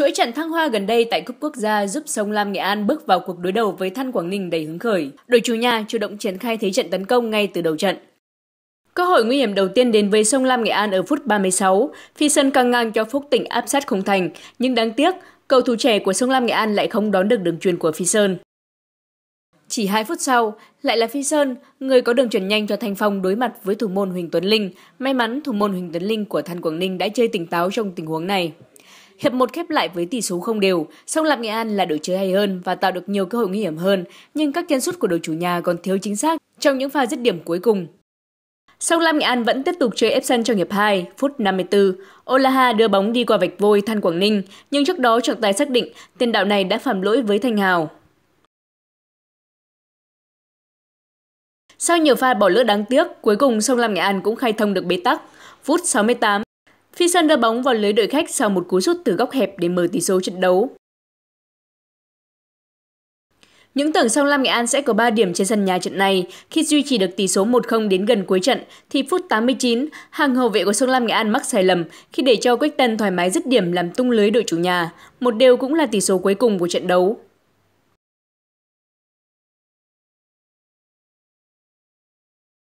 Chuỗi trận thăng hoa gần đây tại cúp quốc gia giúp Sông Lam Nghệ An bước vào cuộc đối đầu với Than Quảng Ninh đầy hứng khởi. Đội chủ nhà chủ động triển khai thế trận tấn công ngay từ đầu trận. Cơ hội nguy hiểm đầu tiên đến với Sông Lam Nghệ An ở phút 36, phi sân căng ngang cho Phúc Tỉnh áp sát khung thành, nhưng đáng tiếc, cầu thủ trẻ của Sông Lam Nghệ An lại không đón được đường truyền của Phi Sơn. Chỉ 2 phút sau, lại là Phi Sơn, người có đường chuyển nhanh cho Thanh Phong đối mặt với thủ môn Huỳnh Tuấn Linh. May mắn thủ môn Huỳnh Tuấn Linh của Than Quảng Ninh đã chơi tỉnh táo trong tình huống này. Hiệp 1 khép lại với tỷ số không đều, song Lạc Nghệ An là đội chơi hay hơn và tạo được nhiều cơ hội nguy hiểm hơn, nhưng các chân sút của đội chủ nhà còn thiếu chính xác trong những pha dứt điểm cuối cùng. Song Lam Nghệ An vẫn tiếp tục chơi ép sân trong hiệp 2, phút 54. Olaha đưa bóng đi qua vạch vôi Than Quảng Ninh, nhưng trước đó trọng tài xác định tiền đạo này đã phạm lỗi với Thanh Hào. Sau nhiều pha bỏ lỡ đáng tiếc, cuối cùng Sông Lam Nghệ An cũng khai thông được bế tắc. Phút 68, Phi Sơn đưa bóng vào lưới đội khách sau một cú sút từ góc hẹp để mở tỷ số trận đấu. Những tưởng Song Lam Nghệ An sẽ có 3 điểm trên sân nhà trận này, khi duy trì được tỷ số 1-0 đến gần cuối trận thì phút 89, hàng hậu vệ của Song Lam Nghệ An mắc sai lầm khi để cho Quách Tân thoải mái dứt điểm làm tung lưới đội chủ nhà. Một điều cũng là tỷ số cuối cùng của trận đấu.